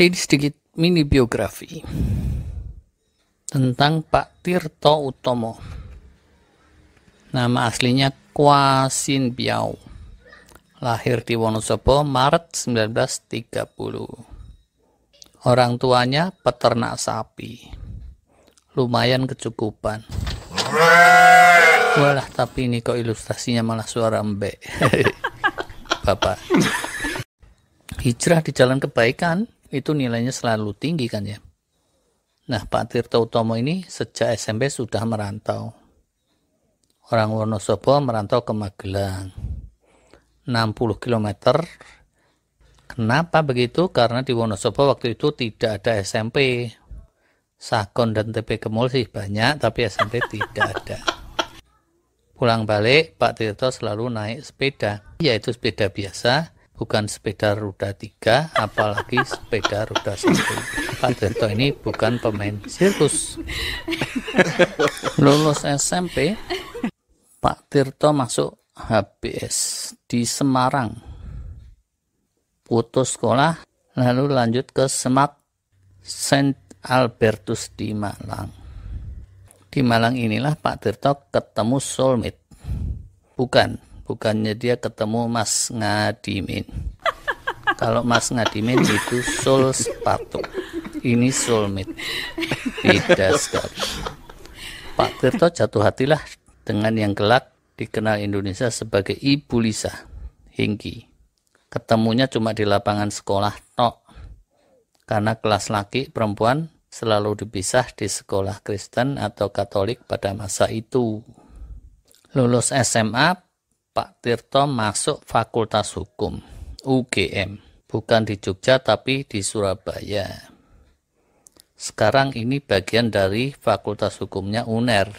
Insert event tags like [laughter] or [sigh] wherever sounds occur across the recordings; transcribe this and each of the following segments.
ini sedikit mini biografi tentang Pak Tirto Utomo. Nama aslinya Kwasin Biau. Lahir di Wonosobo Maret 1930. Orang tuanya peternak sapi. Lumayan kecukupan. Walah, tapi ini kok ilustrasinya malah suara mbek. [laughs] Bapak. Hijrah di jalan kebaikan itu nilainya selalu tinggi kan ya. Nah, Pak Tirta Utomo ini sejak SMP sudah merantau. Orang Wonosobo merantau ke Magelang. 60 km. Kenapa begitu? Karena di Wonosobo waktu itu tidak ada SMP. Sakon dan TP Kemul sih banyak, tapi SMP [laughs] tidak ada. Pulang balik, Pak Tirto selalu naik sepeda, yaitu sepeda biasa, bukan sepeda roda tiga, apalagi sepeda roda satu. Pak Tirto ini bukan pemain sirkus. Lulus SMP, Pak Tirto masuk HBS di Semarang. Putus sekolah, lalu lanjut ke Semak Saint Albertus di Malang. Di Malang inilah Pak Tirto ketemu soulmate. Bukan, bukannya dia ketemu Mas Ngadimin. Kalau Mas Ngadimin itu soul sepatu, ini soulmate. Beda sekali. Pak Tirto jatuh hatilah dengan yang gelak dikenal Indonesia sebagai Ibu Lisa hinggi Ketemunya cuma di lapangan sekolah tok. Karena kelas laki perempuan selalu dipisah di sekolah Kristen atau Katolik pada masa itu. Lulus SMA, Pak Tirto masuk Fakultas Hukum UGM, bukan di Jogja tapi di Surabaya. Sekarang ini bagian dari Fakultas Hukumnya UNER.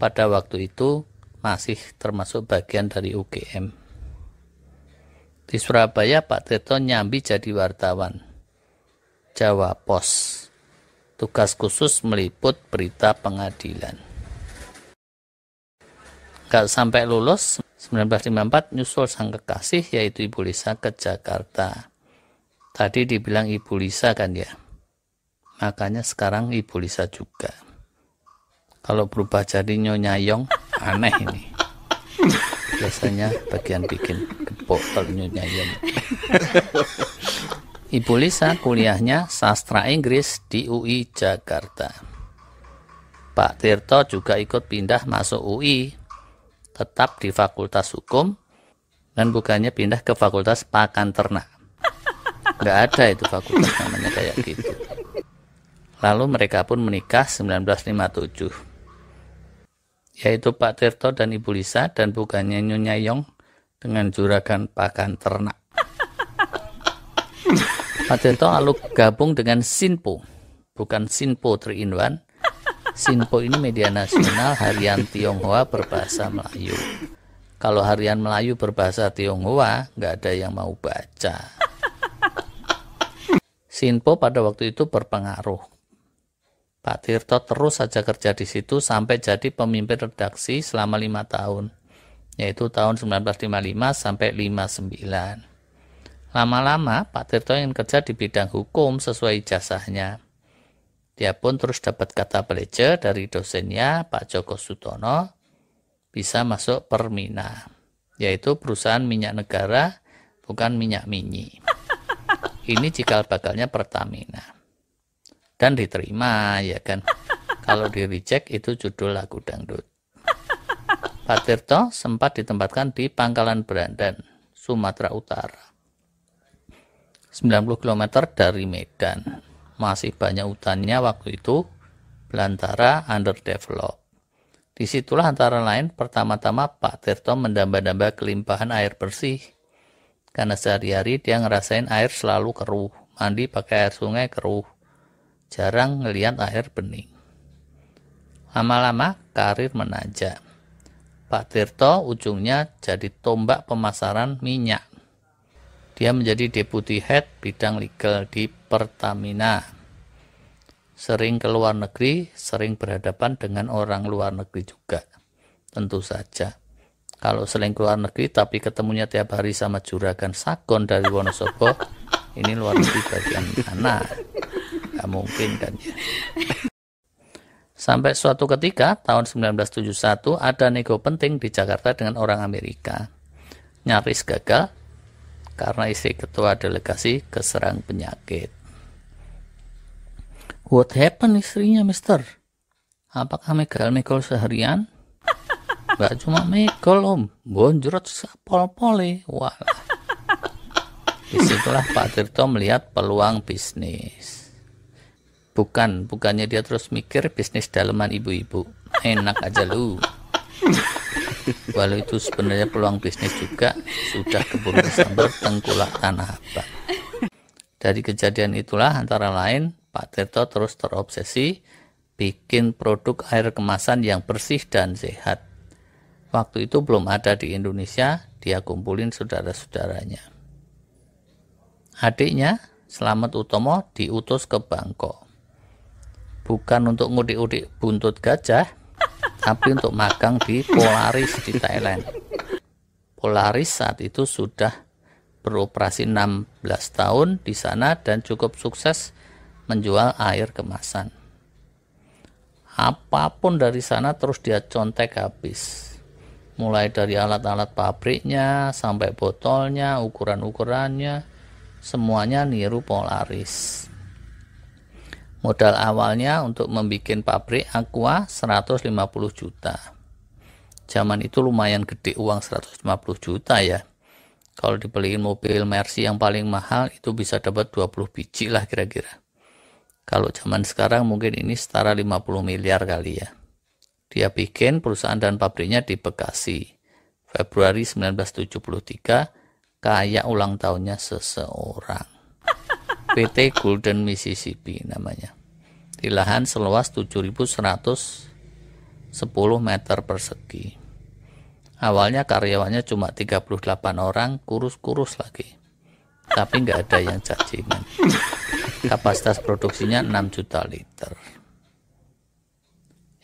Pada waktu itu masih termasuk bagian dari UGM. Di Surabaya Pak Tirto nyambi jadi wartawan. Jawa Pos. Tugas khusus meliput berita pengadilan. Gak sampai lulus, 1954 nyusul sang kekasih yaitu Ibu Lisa ke Jakarta. Tadi dibilang Ibu Lisa kan ya. Makanya sekarang Ibu Lisa juga. Kalau berubah jadi Nyonya Yong, aneh ini. Biasanya bagian bikin gepok kalau Nyonya Yong. Ibu Lisa kuliahnya sastra Inggris di UI Jakarta. Pak Tirto juga ikut pindah masuk UI tetap di Fakultas Hukum dan bukannya pindah ke Fakultas Pakan Ternak. Nggak ada itu fakultas namanya kayak gitu. Lalu mereka pun menikah 1957. Yaitu Pak Tirto dan Ibu Lisa dan bukannya Nyonya Yong dengan juragan Pakan Ternak. Pak Tirto lalu gabung dengan Sinpo, bukan Sinpo Triinwan, Sinpo ini media nasional harian Tionghoa berbahasa Melayu. Kalau harian Melayu berbahasa Tionghoa, nggak ada yang mau baca. Sinpo pada waktu itu berpengaruh. Pak Tirto terus saja kerja di situ sampai jadi pemimpin redaksi selama lima tahun, yaitu tahun 1955 sampai 59. Lama-lama Pak Tirto ingin kerja di bidang hukum sesuai jasanya dia pun terus dapat kata belajar dari dosennya Pak Joko Sutono bisa masuk Permina, yaitu perusahaan minyak negara, bukan minyak minyi. Ini cikal bakalnya Pertamina. Dan diterima, ya kan? Kalau di reject itu judul lagu dangdut. Pak Tirto sempat ditempatkan di Pangkalan Brandan, Sumatera Utara. 90 km dari Medan masih banyak hutannya waktu itu belantara underdeveloped. Disitulah antara lain pertama-tama Pak Tirto mendamba-damba kelimpahan air bersih. Karena sehari-hari dia ngerasain air selalu keruh, mandi pakai air sungai keruh. Jarang ngeliat air bening. Lama-lama karir menanjak. Pak Tirto ujungnya jadi tombak pemasaran minyak. Dia menjadi deputi head bidang legal di Pertamina. Sering ke luar negeri, sering berhadapan dengan orang luar negeri juga. Tentu saja. Kalau sering ke luar negeri tapi ketemunya tiap hari sama juragan Sakon dari Wonosobo, [laughs] ini luar negeri bagian mana? Gak mungkin kan ya. Sampai suatu ketika tahun 1971 ada nego penting di Jakarta dengan orang Amerika. Nyaris gagal karena istri ketua delegasi keserang penyakit. What happened istrinya, mister? Apakah Michael Michael seharian? [laughs] Gak cuma Michael om. Bonjrot sapol-pole. Walah. Disitulah Pak Tirto melihat peluang bisnis. Bukan, bukannya dia terus mikir bisnis daleman ibu-ibu. Enak aja lu. [laughs] walau itu sebenarnya peluang bisnis juga sudah keburu sambar tengkulak tanah abang dari kejadian itulah antara lain Pak Tirto terus terobsesi bikin produk air kemasan yang bersih dan sehat waktu itu belum ada di Indonesia dia kumpulin saudara-saudaranya adiknya Selamat Utomo diutus ke Bangkok bukan untuk ngudik-udik buntut gajah tapi untuk magang di Polaris di Thailand. Polaris saat itu sudah beroperasi 16 tahun di sana dan cukup sukses menjual air kemasan. Apapun dari sana terus dia contek habis. Mulai dari alat-alat pabriknya sampai botolnya, ukuran-ukurannya, semuanya niru Polaris. Modal awalnya untuk membuat pabrik Aqua 150 juta. Zaman itu lumayan gede uang 150 juta ya. Kalau dibeliin mobil Mercy yang paling mahal itu bisa dapat 20 biji lah kira-kira. Kalau zaman sekarang mungkin ini setara 50 miliar kali ya. Dia bikin perusahaan dan pabriknya di Bekasi. Februari 1973, kayak ulang tahunnya seseorang. PT Golden Mississippi namanya. Di lahan seluas 7.110 meter persegi. Awalnya karyawannya cuma 38 orang, kurus-kurus lagi. Tapi nggak ada yang cacingan. Kapasitas produksinya 6 juta liter.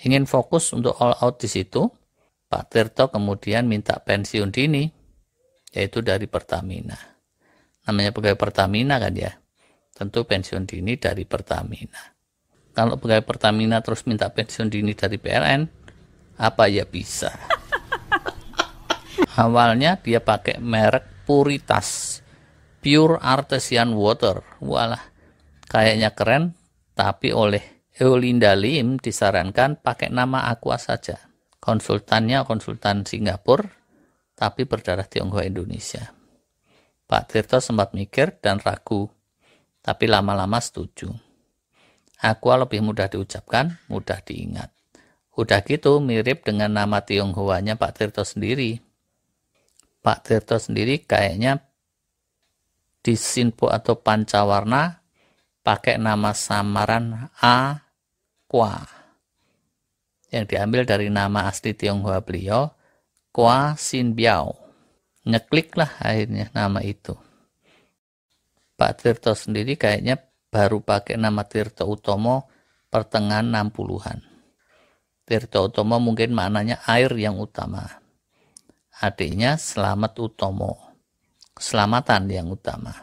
Ingin fokus untuk all out di situ, Pak Tirto kemudian minta pensiun dini, yaitu dari Pertamina. Namanya pegawai Pertamina kan ya tentu pensiun dini dari Pertamina. Kalau pegawai Pertamina terus minta pensiun dini dari PLN, apa ya bisa? [laughs] Awalnya dia pakai merek Puritas, Pure Artesian Water. Walah, kayaknya keren, tapi oleh eulinda Lim disarankan pakai nama Aqua saja. Konsultannya konsultan Singapura, tapi berdarah Tionghoa Indonesia. Pak Tirto sempat mikir dan ragu tapi lama-lama setuju. Aqua lebih mudah diucapkan, mudah diingat. Udah gitu mirip dengan nama Tionghoanya Pak Tirto sendiri. Pak Tirto sendiri kayaknya di Sinpo atau Pancawarna pakai nama samaran Aqua yang diambil dari nama asli Tionghoa beliau Kwa Sin Biao. akhirnya nama itu. Pak Tirto sendiri kayaknya baru pakai nama Tirto Utomo pertengahan 60-an. Tirto Utomo mungkin maknanya air yang utama. Adiknya Selamat Utomo. Keselamatan yang utama.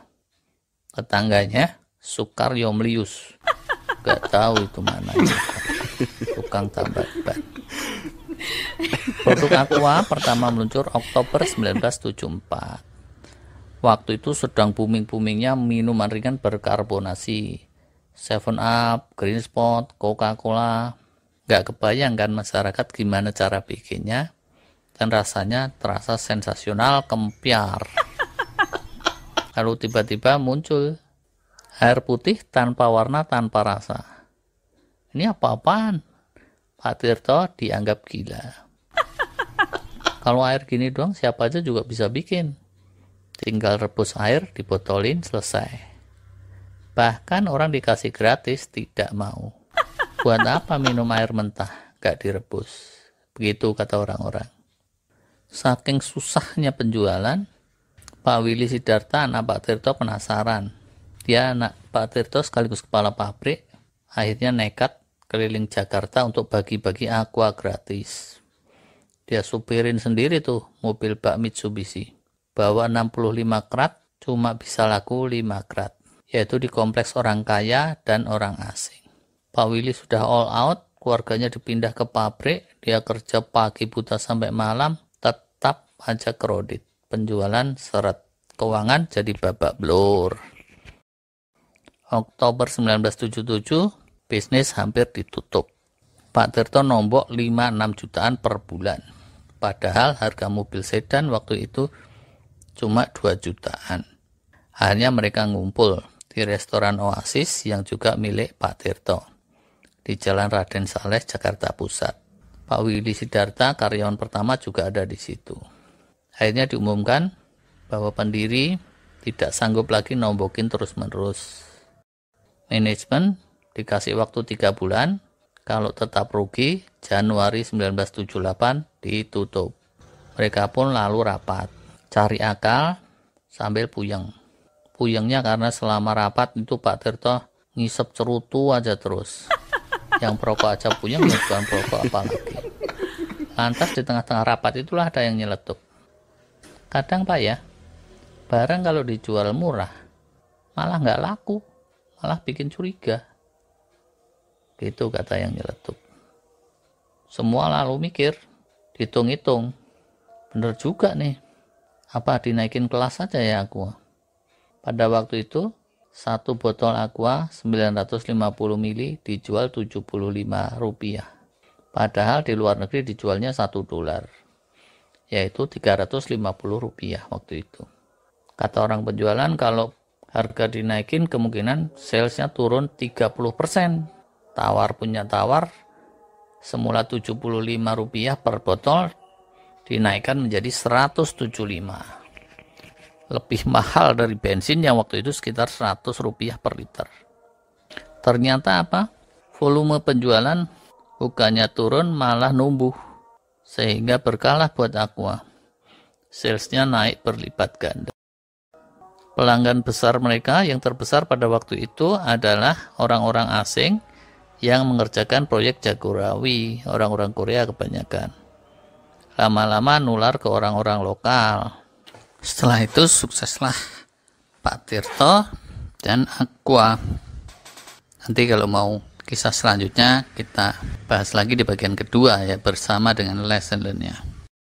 Tetangganya Sukar Yomlius. Gak tahu itu mana. Tukang tambah ban. Produk Aqua pertama meluncur Oktober 1974 waktu itu sedang booming-boomingnya minuman ringan berkarbonasi. Seven Up, Green Spot, Coca-Cola. Gak kebayang kan masyarakat gimana cara bikinnya? Dan rasanya terasa sensasional kempiar. [laughs] Lalu tiba-tiba muncul air putih tanpa warna tanpa rasa. Ini apa-apaan? Pak Tirto dianggap gila. [laughs] Kalau air gini doang siapa aja juga bisa bikin tinggal rebus air, dibotolin, selesai. Bahkan orang dikasih gratis tidak mau. Buat apa minum air mentah, gak direbus. Begitu kata orang-orang. Saking susahnya penjualan, Pak Willy Sidarta anak Pak Tirto penasaran. Dia anak Pak Tirto sekaligus kepala pabrik, akhirnya nekat keliling Jakarta untuk bagi-bagi aqua gratis. Dia supirin sendiri tuh mobil bak Mitsubishi bahwa 65 krat cuma bisa laku 5 krat, yaitu di kompleks orang kaya dan orang asing. Pak Willy sudah all out, keluarganya dipindah ke pabrik, dia kerja pagi buta sampai malam, tetap ajak kredit, penjualan seret, keuangan jadi babak belur. Oktober 1977, bisnis hampir ditutup. Pak Tirto nombok 5-6 jutaan per bulan. Padahal harga mobil sedan waktu itu cuma 2 jutaan. Akhirnya mereka ngumpul di restoran Oasis yang juga milik Pak Tirto di Jalan Raden Saleh, Jakarta Pusat. Pak Willy Sidarta, karyawan pertama juga ada di situ. Akhirnya diumumkan bahwa pendiri tidak sanggup lagi nombokin terus-menerus. Manajemen dikasih waktu tiga bulan, kalau tetap rugi, Januari 1978 ditutup. Mereka pun lalu rapat cari akal sambil puyeng. Puyengnya karena selama rapat itu Pak Tirto ngisep cerutu aja terus. Yang perokok aja puyeng, ya bukan perokok apalagi. Lantas di tengah-tengah rapat itulah ada yang nyeletuk. Kadang Pak ya, barang kalau dijual murah, malah nggak laku, malah bikin curiga. Gitu kata yang nyeletuk. Semua lalu mikir, hitung hitung Bener juga nih, apa dinaikin kelas saja ya aqua pada waktu itu satu botol aqua 950 ml dijual 75 rupiah padahal di luar negeri dijualnya 1 dolar yaitu 350 rupiah waktu itu kata orang penjualan kalau harga dinaikin kemungkinan salesnya turun 30% tawar punya tawar semula 75 rupiah per botol dinaikkan menjadi 175 lebih mahal dari bensin yang waktu itu sekitar 100 rupiah per liter ternyata apa volume penjualan bukannya turun malah numbuh sehingga berkalah buat Aqua salesnya naik berlipat ganda pelanggan besar mereka yang terbesar pada waktu itu adalah orang-orang asing yang mengerjakan proyek Jagorawi orang-orang Korea kebanyakan lama-lama nular ke orang-orang lokal setelah itu sukseslah Pak Tirto dan Aqua nanti kalau mau kisah selanjutnya kita bahas lagi di bagian kedua ya bersama dengan lesson nya